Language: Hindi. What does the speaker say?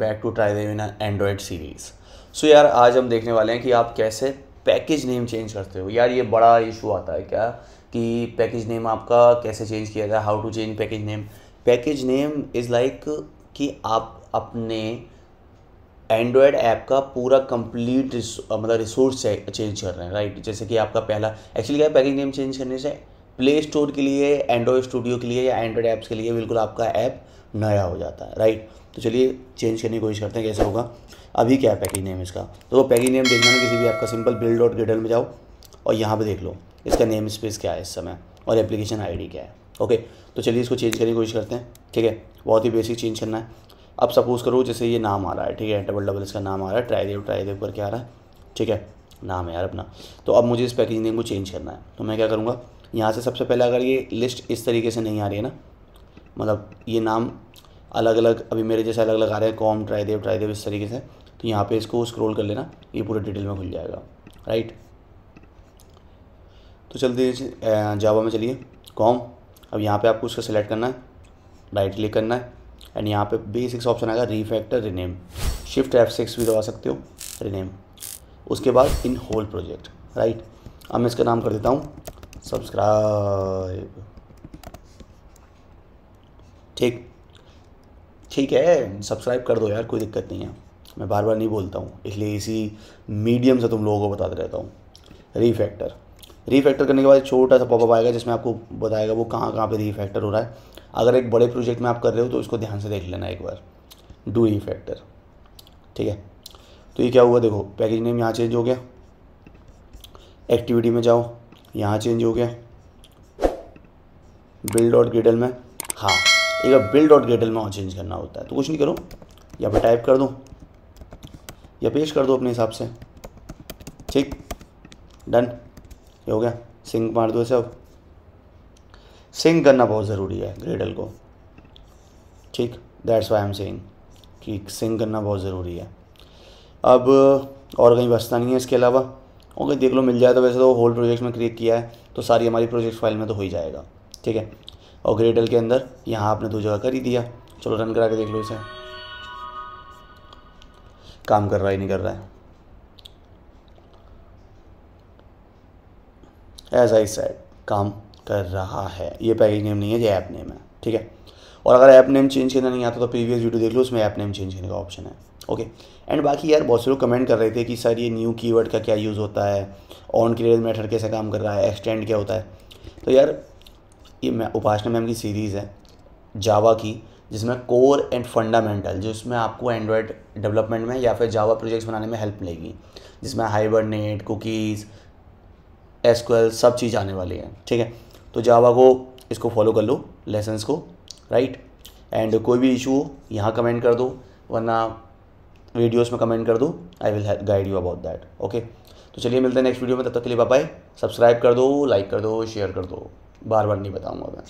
back to try in Android series so यार आज हम देखने वाले हैं कि आप कैसे पैकेज नेम चेंज करते हो यार ये बड़ा इशू आता है क्या कि पैकेज नेम आपका कैसे चेंज किया जाए how to change package name package name is like कि आप अपने एंड्रॉयड ऐप का पूरा कंप्लीट मतलब रिसोर्स चेंज कर रहे हैं राइट जैसे कि आपका पहला एक्चुअली क्या पैकेज नेम चेंज करने से प्ले स्टोर के लिए एंड्रॉयड स्टूडियो के लिए या एंड्रॉयड ऐप्स के लिए बिल्कुल आपका ऐप नया हो जाता है राइट तो चलिए चेंज करने की कोशिश करते हैं कैसे होगा अभी क्या है पैकेज नेम इसका तो वो पैकेज नेम देखना ना किसी भी आपका सिंपल बिल्ड डॉट गेडल में जाओ और यहाँ पर देख लो इसका नेम स्पेस क्या है इस समय और एप्लीकेशन डी क्या है ओके तो चलिए इसको चेंज करने की कोशिश करते हैं ठीक है बहुत ही बेसिक चेंज करना है अब सपोज़ करो जैसे ये नाम आ रहा है ठीक है डबल डबल इसका नाम आ रहा है ट्राई देव ट्राई देव करके आ रहा है ठीक है नाम है यार अपना तो अब मुझे इस पैकेज नेम को चेंज करना है तो मैं क्या करूँगा यहाँ से सबसे पहले अगर ये लिस्ट इस तरीके से नहीं आ रही है ना मतलब ये नाम अलग अलग अभी मेरे जैसे अलग अलग आ रहे हैं कॉम ट्राईदेव ट्राईदेव इस तरीके से तो यहाँ पे इसको स्क्रॉल कर लेना ये पूरा डिटेल में खुल जाएगा राइट तो चलते जावा में चलिए कॉम अब यहाँ पे आपको उसका सेलेक्ट करना है राइट क्लिक करना है एंड यहाँ पे बेसिक्स ऑप्शन आएगा refactor rename shift F six भी दबा सकते हो रिनेम उसके बाद इन होल प्रोजेक्ट राइट अब मैं इसका नाम कर देता हूँ सब्सक्राइब ठीक ठीक है सब्सक्राइब कर दो यार कोई दिक्कत नहीं है मैं बार बार नहीं बोलता हूँ इसलिए इसी मीडियम से तुम लोगों को बताते रहता हूँ रीफैक्टर रीफैक्टर करने के बाद छोटा सा पॉपअप आएगा जिसमें आपको बताएगा वो कहाँ कहाँ पे रीफैक्टर हो रहा है अगर एक बड़े प्रोजेक्ट में आप कर रहे हो तो इसको ध्यान से देख लेना एक बार डू रीफैक्टर ठीक है तो ये क्या हुआ देखो पैकेज नेम यहाँ चेंज हो गया एक्टिविटी में जाओ यहाँ चेंज हो गया बिल्ड डॉट गेटल में हाँ एक बार बिल्ड डॉट गेटल में और चेंज करना होता है तो कुछ नहीं करो या पर टाइप कर दो या पेश कर दो अपने हिसाब से ठीक डन ये हो गया सिंक मार दो सब सिंक करना बहुत ज़रूरी है ग्रेडल को ठीक दैट्स वाई एम सेइंग कि सिंक करना बहुत ज़रूरी है अब और कहीं बचता नहीं है इसके अलावा ओके देख लो मिल जाए तो वैसे तो होल प्रोजेक्ट्स में क्रिएट किया है तो सारी हमारी प्रोजेक्ट फाइल में तो हो ही जाएगा ठीक है और ग्रेडल के अंदर यहाँ आपने दो जगह कर ही दिया चलो रन करा के देख लो इसे काम कर रहा है नहीं कर रहा है एज आई सेड काम कर रहा है ये पैकेज नेम नहीं है ये ऐप नेम है ठीक है और अगर ऐप नेम चेंज करना नहीं आता तो प्रीवियस वीडियो देख लो उसमें ऐप नेम चेंज करने का ऑप्शन है ओके एंड बाकी यार बहुत से लोग कमेंट कर रहे थे कि सर ये न्यू कीवर्ड का क्या यूज़ होता है ऑन क्रिएट मेथड कैसे काम कर रहा है एक्सटेंड क्या होता है तो यार ये मैं उपासना मैम की सीरीज़ है जावा की जिसमें कोर एंड फंडामेंटल जिसमें आपको एंड्रॉयड डेवलपमेंट में या फिर जावा प्रोजेक्ट्स बनाने में हेल्प मिलेगी जिसमें हाइबरनेट कुकीज़ एसक्ल सब चीज़ आने वाली है ठीक है तो जावा को इसको फॉलो कर लो लेसन्स को राइट एंड कोई भी इशू हो यहाँ कमेंट कर दो वरना वीडियोस में कमेंट कर दो I will guide you about that okay तो चलिए मिलते हैं नेक्स्ट वीडियो में तब तक के लिए बाय सब्सक्राइब कर दो लाइक कर दो शेयर कर दो बार बार नहीं बताऊँगा मैं